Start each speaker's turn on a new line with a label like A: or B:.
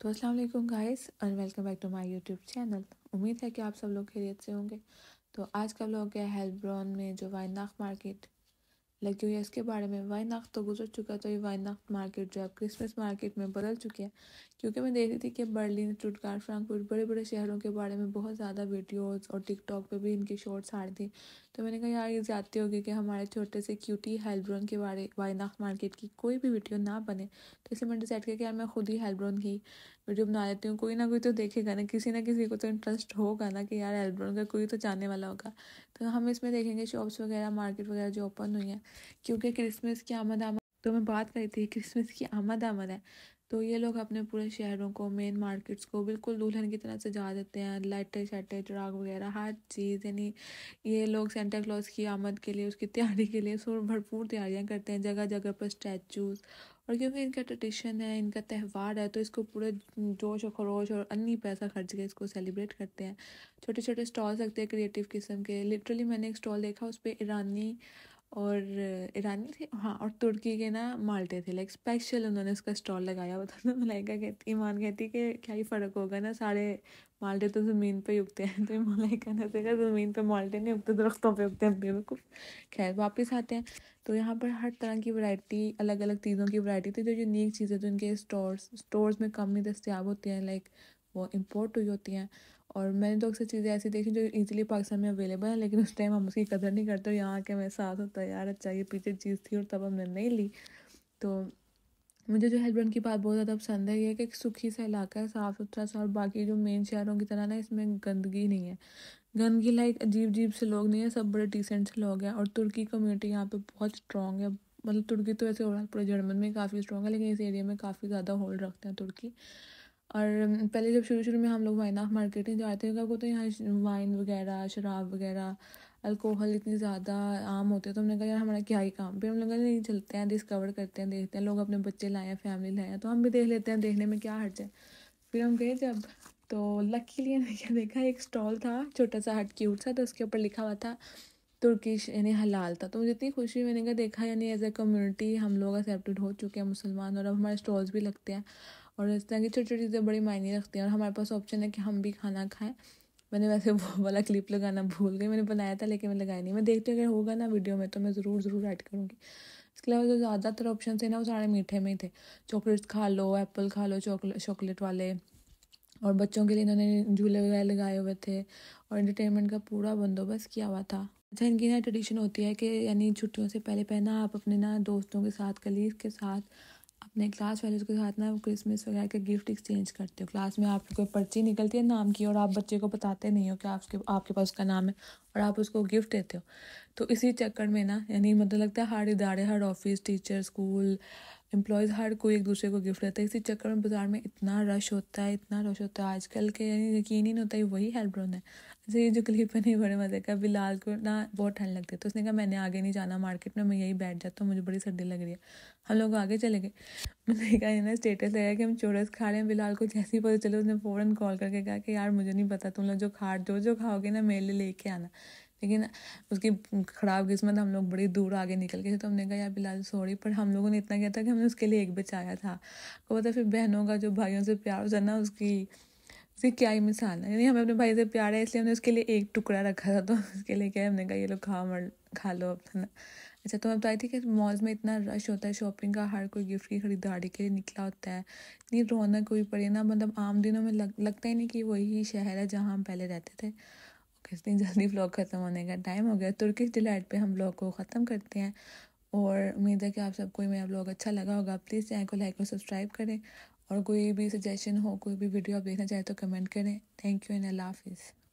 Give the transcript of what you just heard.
A: तो अस्सलाम वालेकुम गाइस और welcome back to my YouTube channel उम्मीद है कि आप सब लोग खैरियत से होंगे तो आज का लोग है हेल्ब्रॉन में जो वाइनाख मार्केट लगी हुई है उसके बारे में वाइनाख तो गुजर चुका है तो ये वाइनाख मार्केट जो है क्रिसमस मार्केट में बदल चुकी है क्योंकि मैं देख रही थी कि बर्लिन स्टुटगार्ट फ्रैंकफर्ट बड़े बड़े शहरों के बारे में बहुत ज़्यादा वीडियोस और टिकटॉक पे भी इनकी शॉर्ट्स आ रहे थी तो मैंने कहा यार ये ज्यादा होगी कि हमारे छोटे से क्यूटी हेल्ब्रोन के बारे वाइनाक मार्केट की कोई भी वीडियो ना बने तो इसलिए मैंने डिसाइड किया कि यार मैं खुद ही हेल्ब्रोन की वीडियो बना लेती हूँ कोई ना कोई तो देखेगा ना किसी ना किसी को तो इंटरेस्ट होगा ना कि यार हेल्ब्रोन का कोई तो जाने वाला होगा तो हम इसमें देखेंगे शॉप्स वगैरह मार्केट वगैरह जो ओपन हुई हैं क्योंकि क्रिसमस की आमद आमद तो मैं बात कर रही थी क्रिसमस की आमद आमद है तो ये लोग अपने पूरे शहरों को मेन मार्केट्स को बिल्कुल दुल्हन की तरह सजा देते हैं लाइटें शाइटर चिराग वगैरह हर चीज़ यानी ये लोग सेंटा क्लॉज की आमद के लिए उसकी तैयारी के लिए सुर भरपूर तैयारियां करते हैं जगह जगह पर स्टैचूज़ और क्योंकि इनका ट्रेडिशन है इनका त्यौहार है तो इसको पूरे जोश और खरोश और अन्य पैसा खर्च के इसको सेलिब्रेट करते हैं छोटे छोटे स्टॉल्स लगते हैं क्रिएटिव किस्म के लिटरली मैंने एक स्टॉल देखा उस पर ईरानी और ईरानी थे हाँ और तुर्की के ना माल्टे थे लाइक स्पेशल उन्होंने उसका स्टॉल लगाया हुआ था मलाइका कहती ईमान कहती कि क्या ही फ़र्क होगा ना सारे माल्टे तो ज़मीन पे उगते हैं तो मलाइका ने देखा ज़मीन पे माल्टे नहीं उगते दरख्तों पे उगते हैं बेवकूफ़ खैर वापस आते हैं तो यहाँ पर हर तरह की वैरायटी अलग अलग चीज़ों की वैरायटी थी जो यूनिक चीज़ें थी इनके स्टोर्स स्टोर्स में कम ही दस्तियाब होती हैं लाइक वो इम्पोर्ट हुई होती हैं और मैंने तो अक्सर चीज़ें ऐसी देखी जो इजीली पाकिस्तान में अवेलेबल हैं लेकिन उस टाइम हम उसकी कदर नहीं करते और यहाँ आके मेरे साथ होता है यार अच्छा ये पीछे चीज़ थी और तब हमने नहीं ली तो मुझे जो हेल्पलाइन की बात बहुत ज़्यादा पसंद है ये कि एक सुखी सा इलाका है साफ़ सुथरा सा और बाकी जो मेन शहरों की तरह ना इसमें गंदगी नहीं है गंदगी लाइक अजीब अजीब से लोग नहीं है सब बड़े डिसेंट से लोग हैं और तुर्की कम्युनिटी यहाँ पे बहुत स्ट्रॉन्ग है मतलब तुर्की तो वैसे पूरे जर्मन में काफ़ी स्ट्रॉन्ग है लेकिन इस एरिया में काफ़ी ज़्यादा होल्ड रखते हैं तुर्की और पहले जब शुरू शुरू में हम लोग वाइन ऑफ मार्केटिंग जाते हैं वो तो यहाँ वाइन वगैरह शराब वगैरह अल्कोहल इतनी ज़्यादा आम होते हैं तो हमने कहा यार हमारा क्या ही काम फिर हम लोग नहीं चलते हैं डिस्कवर करते हैं देखते हैं लोग अपने बच्चे लाए हैं फैमिली लाए हैं तो हम भी देख लेते हैं देखने में क्या हट जाए फिर हम गए जब तो लकी लिए क्या देखा एक स्टॉल था छोटा सा हट क्यूट सा तो उसके ऊपर लिखा हुआ था तुर्किश यानी हलाल था तो मुझे इतनी खुशी मैंने कहा देखा यानी एज ए कम्युनिटी हम लोग एक्सेप्टेड हो चुके हैं मुसलमान और अब हमारे स्टॉल्स भी लगते हैं और इस तरह की छोटी छोटी चीज़ें बड़ी मायने रखती हैं और हमारे पास ऑप्शन है कि हम भी खाना खाएं मैंने वैसे वो वाला क्लिप लगाना भूल गई मैंने बनाया था लेकिन मैं लगाया नहीं मैं देखती हूँ अगर होगा ना वीडियो में तो मैं ज़रूर ज़रूर ऐड करूँगी इसके अलावा जो ज़्यादातर ऑप्शन थे ना वो सारे मीठे में ही थे चॉकलेट्स खा लो एप्पल खा लो चॉकलेट चॉकलेट वाले और बच्चों के लिए इन्होंने झूले वगैरह लगाए हुए थे और इंटरटेनमेंट का पूरा बंदोबस्त किया हुआ था अच्छा इनकी ना ट्रेडिशन होती है कि यानी छुट्टियों से पहले पहना आप अपने ना दोस्तों के साथ कलीग के साथ अपने क्लास वालोज के साथ ना क्रिसमस वगैरह के गिफ्ट एक्सचेंज करते हो क्लास में आपकी कोई पर्ची निकलती है नाम की और आप बच्चे को बताते नहीं हो कि आपके आपके पास उसका नाम है और आप उसको गिफ्ट देते हो तो इसी चक्कर में ना यानी मतलब लगता है हर इदारे हर ऑफिस टीचर स्कूल एम्प्लॉयज़ हर कोई एक दूसरे को गिफ्ट देता है इसी चक्कर में बाज़ार में इतना रश होता है इतना रश होता है आजकल के यानी यकीन ही नहीं होता है वही हेल्प रोन है अच्छा ये जो क्लिप है नहीं बड़े मज़े का बिलाल को ना बहुत ठंड लगती है तो उसने कहा मैंने आगे नहीं जाना मार्केट में मैं यहीं बैठ जाता हूँ मुझे बड़ी सर्दी लग रही है हम लोग आगे चले गए मैंने कहा ना स्टेटस है कि हम चोरस खा रहे हैं बिलाल को जैसे ही पता चले उसने फ़ौरन कॉल करके कहा कि यार मुझे नहीं पता तुम लोग जो खा जो जो खाओगे ना मेरे लिए लेके आना लेकिन उसकी ख़राब किस्मत हम लोग बड़ी दूर आगे निकल गए थे तो हमने कहा यार बिलाल सॉरी पर हम लोगों ने इतना किया था कि हमने उसके लिए एक बचाया था आपको पता फिर बहनों का जो भाइयों से प्यार होता है ना उसकी उसकी क्या ही मिसाल है यानी हमें अपने भाई से प्यार है इसलिए हमने उसके लिए एक टुकड़ा रखा था तो उसके लिए क्या हमने कहा ये लोग खा मर खा लो अपना अच्छा तो मैं बताई थी कि मॉल्स में इतना रश होता है शॉपिंग का हर कोई गिफ्ट की खरीदारी के लिए निकला होता है इतनी रौनक हुई पड़ी ना मतलब आम दिनों में लग, लगता ही नहीं कि वही शहर है जहाँ हम पहले रहते थे कितनी जल्दी ब्लॉग ख़त्म होने का टाइम हो गया तुर्किश डिलाइट पे हम ब्लॉग को ख़त्म करते हैं और उम्मीद है कि आप सबको मेरा ब्लॉग अच्छा लगा होगा प्लीज़ चैनल को लाइक और सब्सक्राइब करें और कोई भी सजेशन हो कोई भी वीडियो आप देखना चाहें तो कमेंट करें थैंक यू एंड अल्लाह हाफिज़